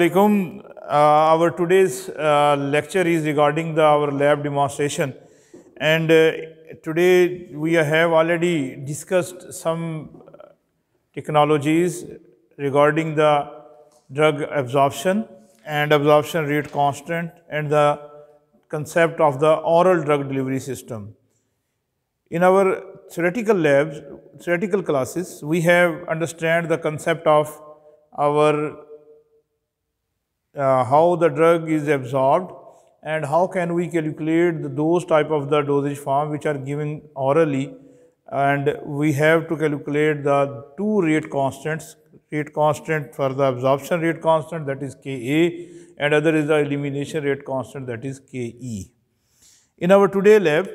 Assalamualaikum. uh, our today's uh, lecture is regarding the, our lab demonstration. And uh, today we have already discussed some uh, technologies regarding the drug absorption and absorption rate constant and the concept of the oral drug delivery system. In our theoretical labs, theoretical classes, we have understand the concept of our uh, how the drug is absorbed and how can we calculate those type of the dosage form which are given orally and we have to calculate the two rate constants rate constant for the absorption rate constant that is Ka and other is the elimination rate constant that is Ke. In our today lab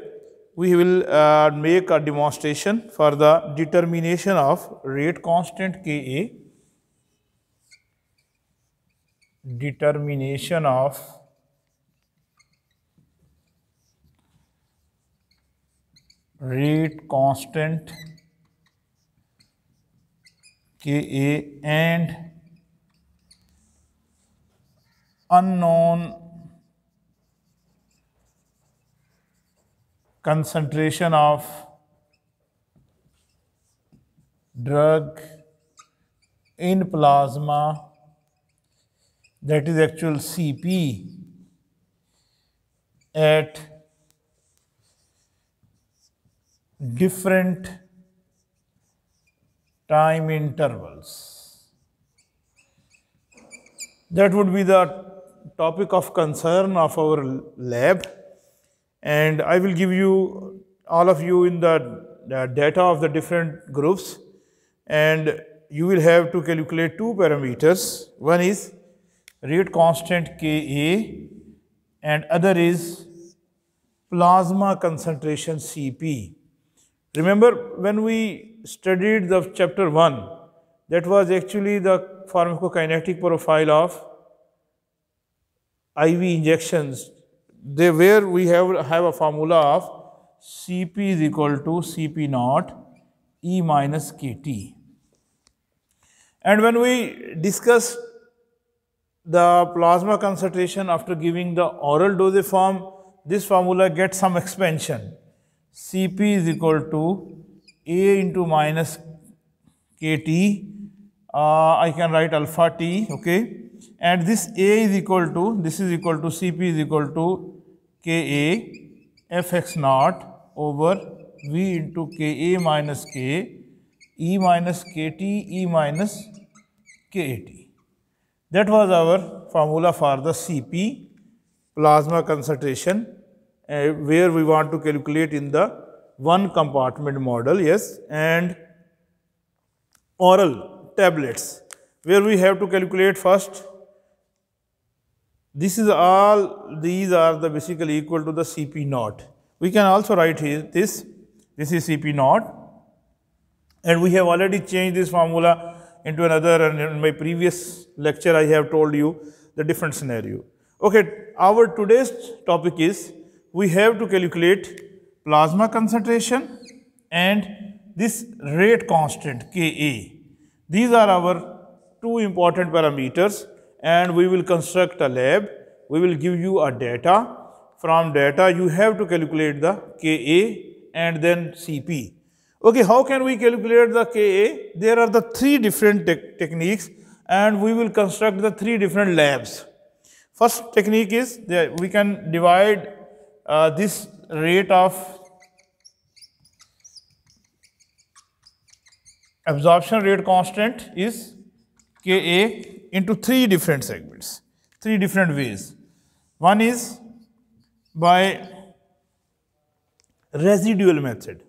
we will uh, make a demonstration for the determination of rate constant Ka determination of rate constant Ka and unknown concentration of drug in plasma that is actual Cp at different time intervals. That would be the topic of concern of our lab and I will give you all of you in the, the data of the different groups and you will have to calculate two parameters. One is rate constant Ka and other is plasma concentration Cp. Remember when we studied the chapter 1 that was actually the pharmacokinetic profile of IV injections they where we have have a formula of Cp is equal to Cp naught E minus Kt. And when we discussed the plasma concentration after giving the oral dosiform, this formula gets some expansion. Cp is equal to A into minus kT, uh, I can write alpha t, okay. And this A is equal to, this is equal to Cp is equal to Ka Fx naught over V into Ka minus K, E minus kT, E minus kat. That was our formula for the Cp plasma concentration uh, where we want to calculate in the one compartment model, yes, and oral tablets where we have to calculate first. This is all, these are the basically equal to the Cp naught. We can also write here this, this is Cp naught and we have already changed this formula into another and in my previous lecture I have told you the different scenario. Okay, our today's topic is we have to calculate plasma concentration and this rate constant Ka. These are our two important parameters and we will construct a lab. We will give you a data. From data you have to calculate the Ka and then Cp. Okay, how can we calculate the Ka? There are the three different te techniques and we will construct the three different labs. First technique is that we can divide uh, this rate of absorption rate constant is Ka into three different segments, three different ways. One is by residual method.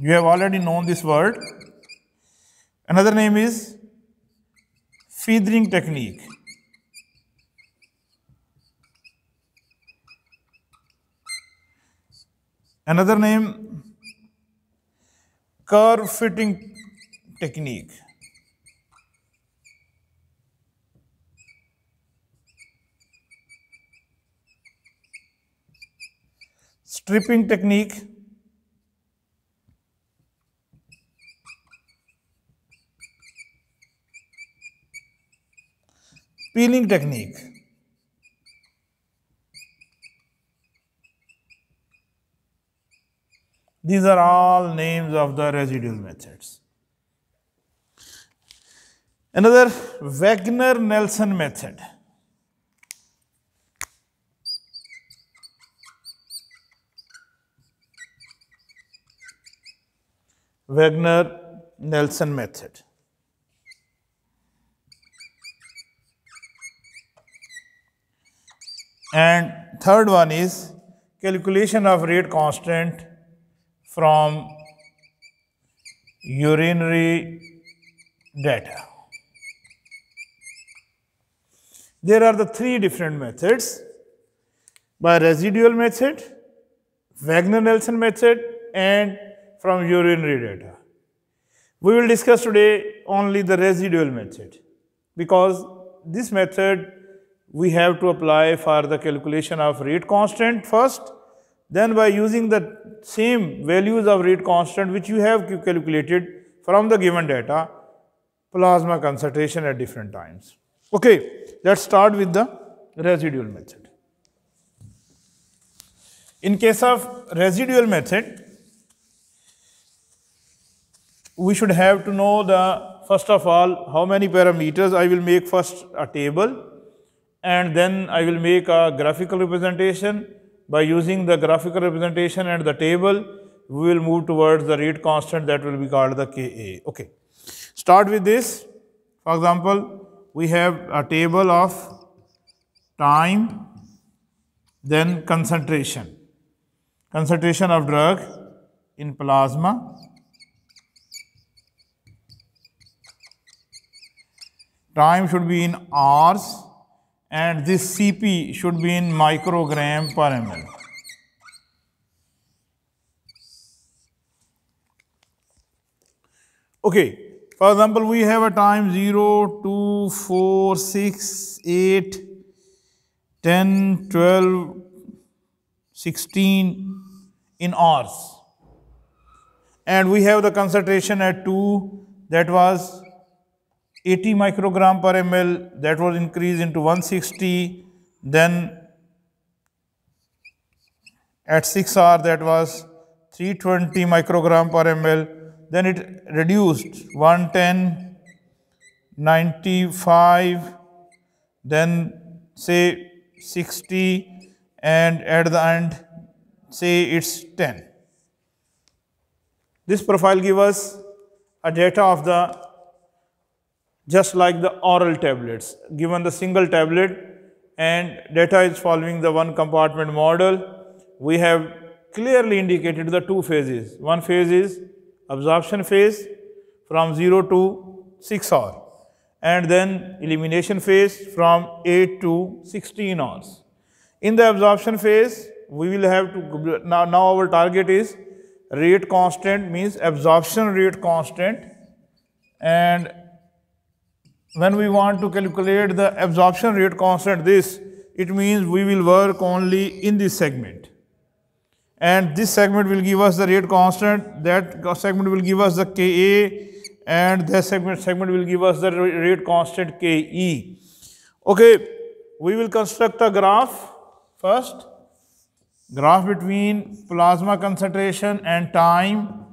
You have already known this word. Another name is feathering technique. Another name, curve fitting technique. Stripping technique. peeling technique. These are all names of the residual methods. Another Wagner-Nelson method. Wagner-Nelson method. And third one is calculation of rate constant from urinary data. There are the three different methods by residual method, Wagner-Nelson method and from urinary data. We will discuss today only the residual method because this method we have to apply for the calculation of rate constant first. Then by using the same values of rate constant which you have calculated from the given data, plasma concentration at different times. Okay, let's start with the residual method. In case of residual method, we should have to know the first of all how many parameters I will make first a table and then I will make a graphical representation. By using the graphical representation and the table, we will move towards the rate constant that will be called the Ka. Okay. Start with this. For example, we have a table of time, then concentration. Concentration of drug in plasma. Time should be in hours and this Cp should be in microgram per ml. Okay, for example, we have a time 0, 2, 4, 6, 8, 10, 12, 16 in hours. And we have the concentration at 2 that was 80 microgram per ml, that was increased into 160, then at 6 hour that was 320 microgram per ml, then it reduced 110, 95, then say 60 and at the end say it's 10. This profile gives us a data of the just like the oral tablets. Given the single tablet and data is following the one compartment model, we have clearly indicated the two phases. One phase is absorption phase from 0 to 6 hour and then elimination phase from 8 to 16 hours. In the absorption phase, we will have to, now, now our target is rate constant means absorption rate constant and when we want to calculate the absorption rate constant this, it means we will work only in this segment. And this segment will give us the rate constant, that segment will give us the Ka and this segment, segment will give us the rate constant Ke. Okay, we will construct a graph first. Graph between plasma concentration and time.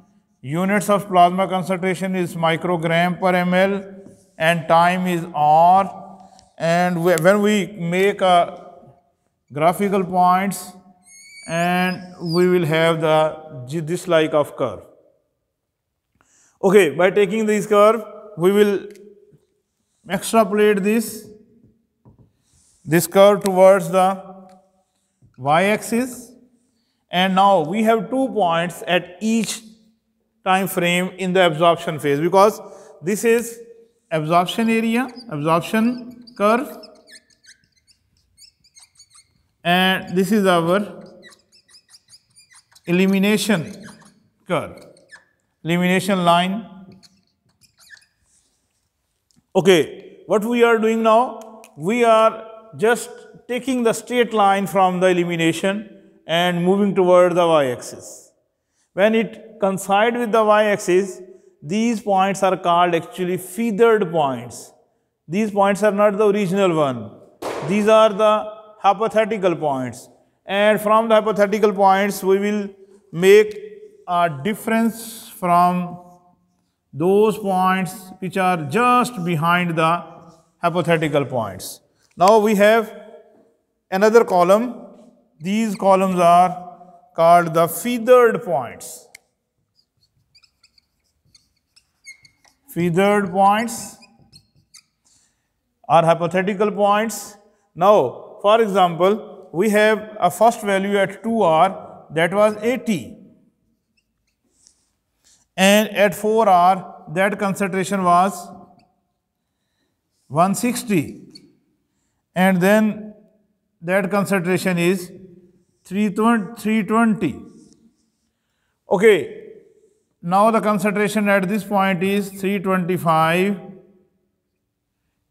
Units of plasma concentration is microgram per ml and time is r and we, when we make a graphical points and we will have the this like of curve. Okay, by taking this curve, we will extrapolate this, this curve towards the y-axis and now we have two points at each time frame in the absorption phase because this is absorption area, absorption curve and this is our elimination curve, elimination line. Okay, what we are doing now? We are just taking the straight line from the elimination and moving toward the y-axis. When it coincides with the y-axis, these points are called actually feathered points. These points are not the original one. These are the hypothetical points. And from the hypothetical points, we will make a difference from those points which are just behind the hypothetical points. Now we have another column. These columns are called the feathered points. feathered points are hypothetical points. Now, for example, we have a first value at 2r that was 80 and at 4r that concentration was 160 and then that concentration is 320. Okay, now the concentration at this point is 325.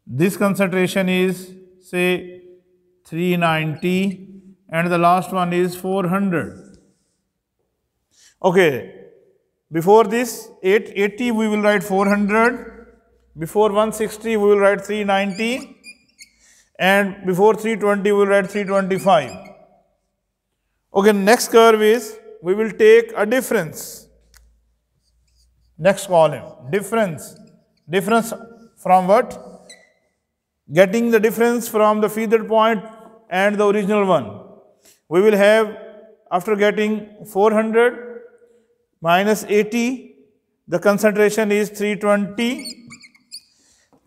This concentration is say 390 and the last one is 400. Okay, before this 880 we will write 400, before 160 we will write 390 and before 320 we will write 325. Okay, next curve is we will take a difference Next column, difference. Difference from what? Getting the difference from the feeder point and the original one. We will have, after getting 400 minus 80, the concentration is 320,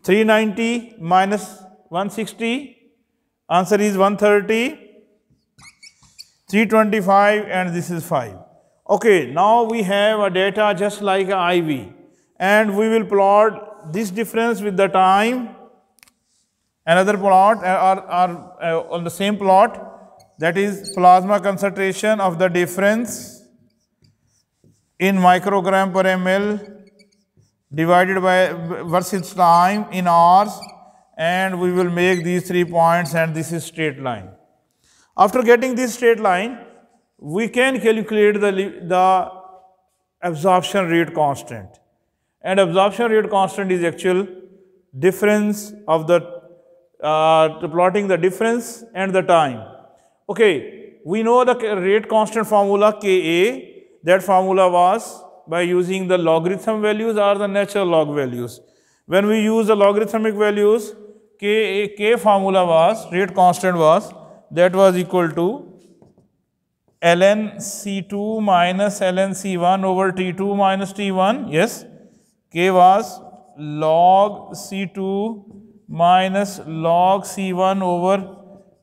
390 minus 160, answer is 130, 325 and this is 5. Okay, now we have a data just like IV and we will plot this difference with the time another plot or, uh, or uh, on the same plot that is plasma concentration of the difference in microgram per ml divided by versus time in hours and we will make these three points and this is straight line. After getting this straight line we can calculate the, the absorption rate constant. And absorption rate constant is actual difference of the, uh, plotting the difference and the time. Okay, we know the rate constant formula Ka, that formula was by using the logarithm values or the natural log values. When we use the logarithmic values, K, K formula was, rate constant was, that was equal to ln C2 minus ln C1 over T2 minus T1. Yes, K was log C2 minus log C1 over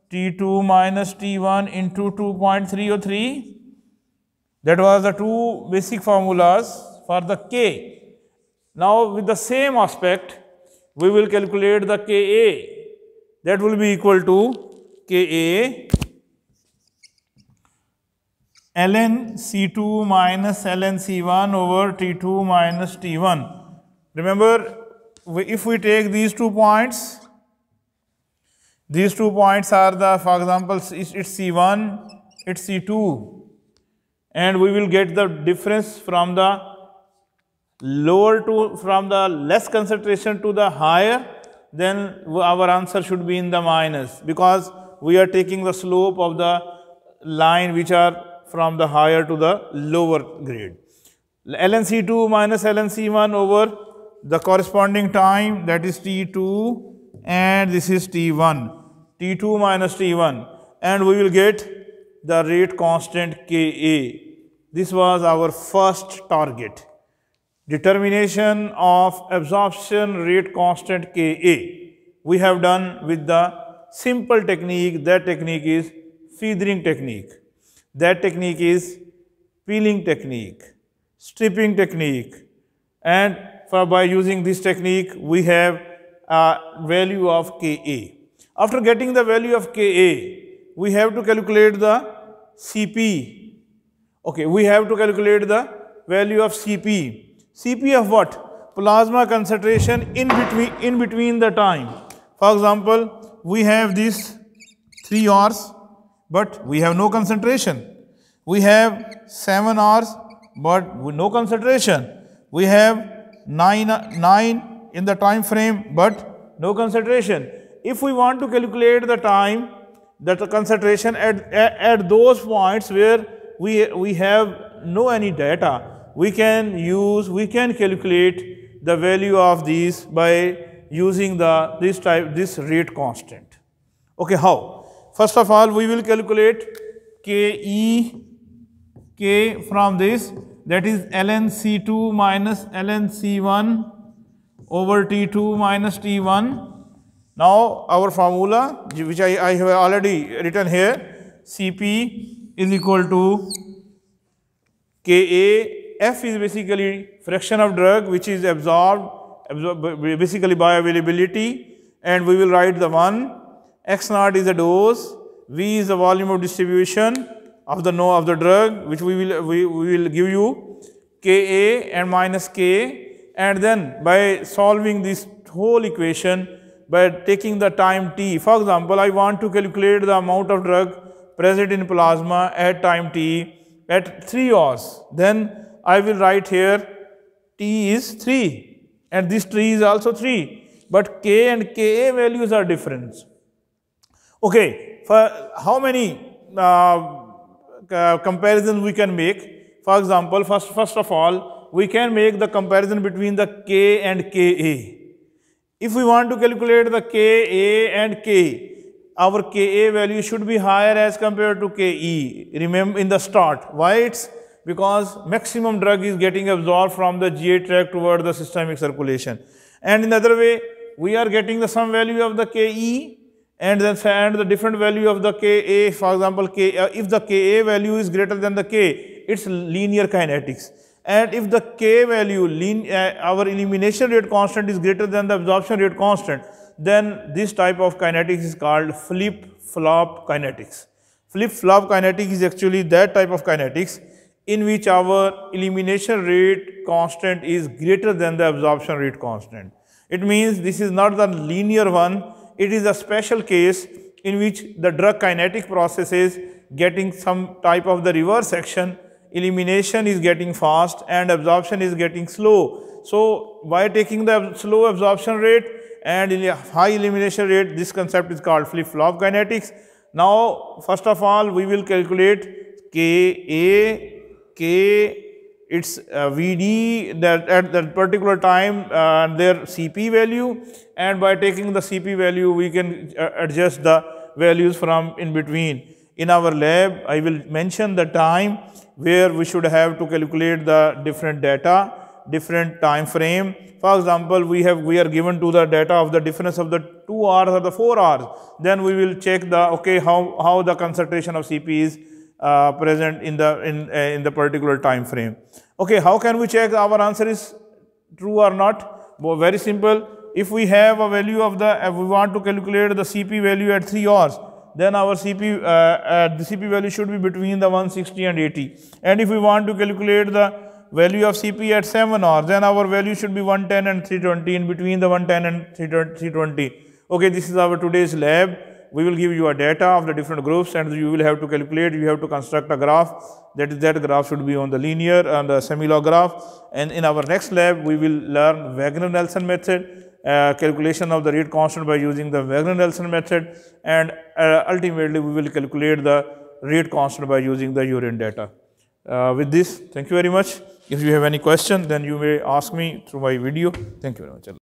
T2 minus T1 into 2.303. That was the two basic formulas for the K. Now, with the same aspect, we will calculate the Ka. That will be equal to Ka ln C2 minus ln C1 over T2 minus T1. Remember, if we take these two points, these two points are the, for example, it's C1, it's C2 and we will get the difference from the lower to, from the less concentration to the higher, then our answer should be in the minus because we are taking the slope of the line which are from the higher to the lower grade. LNC2 minus LNC1 over the corresponding time that is T2 and this is T1, T2 minus T1 and we will get the rate constant Ka. This was our first target. Determination of absorption rate constant Ka. We have done with the simple technique, that technique is feathering technique. That technique is peeling technique, stripping technique. And for by using this technique, we have a value of Ka. After getting the value of Ka, we have to calculate the Cp. Okay, we have to calculate the value of Cp. Cp of what? Plasma concentration in between, in between the time. For example, we have this 3 hours but we have no concentration. We have 7 hours, but with no concentration. We have 9, 9 in the time frame, but no concentration. If we want to calculate the time, the concentration at, at, at those points where we, we have no any data, we can use, we can calculate the value of these by using the this type, this rate constant. Okay, how? First of all, we will calculate KE K from this that is ln C2 minus ln C1 over T2 minus T1. Now, our formula which I, I have already written here Cp is equal to k a f F is basically fraction of drug which is absorbed, absorbed basically bioavailability and we will write the one X naught is the dose, V is the volume of distribution of the no of the drug which we will, we, we will give you Ka and minus K and then by solving this whole equation by taking the time t. For example, I want to calculate the amount of drug present in plasma at time t at 3 hours. Then I will write here t is 3 and this three is also 3 but k and ka values are different. Okay, for how many uh, uh, comparisons we can make? For example, first, first of all, we can make the comparison between the K and KA. If we want to calculate the KA and K, our KA value should be higher as compared to KE. Remember in the start. Why it's? Because maximum drug is getting absorbed from the GA tract toward the systemic circulation. And in the other way, we are getting the sum value of the KE and then and the different value of the Ka, for example, K, uh, if the Ka value is greater than the K, it's linear kinetics. And if the K value, lean, uh, our elimination rate constant is greater than the absorption rate constant, then this type of kinetics is called flip-flop kinetics. Flip-flop kinetics is actually that type of kinetics in which our elimination rate constant is greater than the absorption rate constant. It means this is not the linear one, it is a special case in which the drug kinetic process is getting some type of the reverse action, elimination is getting fast and absorption is getting slow. So, by taking the slow absorption rate and high elimination rate, this concept is called flip-flop kinetics. Now, first of all, we will calculate Ka, K, its uh, VD that at that particular time uh, their CP value and by taking the CP value we can uh, adjust the values from in between. In our lab I will mention the time where we should have to calculate the different data, different time frame. For example, we have we are given to the data of the difference of the 2 hours or the 4 hours. Then we will check the okay how, how the concentration of CP is uh, present in the in uh, in the particular time frame okay how can we check our answer is true or not well, very simple if we have a value of the if we want to calculate the cp value at 3 hours then our cp uh, uh, the cp value should be between the 160 and 80 and if we want to calculate the value of cp at 7 hours then our value should be 110 and 320 in between the 110 and 320 okay this is our today's lab we will give you a data of the different groups and you will have to calculate, you have to construct a graph. That is, that graph should be on the linear and the semi-log graph. And in our next lab, we will learn Wagner-Nelson method, uh, calculation of the rate constant by using the Wagner-Nelson method. And uh, ultimately, we will calculate the rate constant by using the urine data. Uh, with this, thank you very much. If you have any question, then you may ask me through my video. Thank you very much.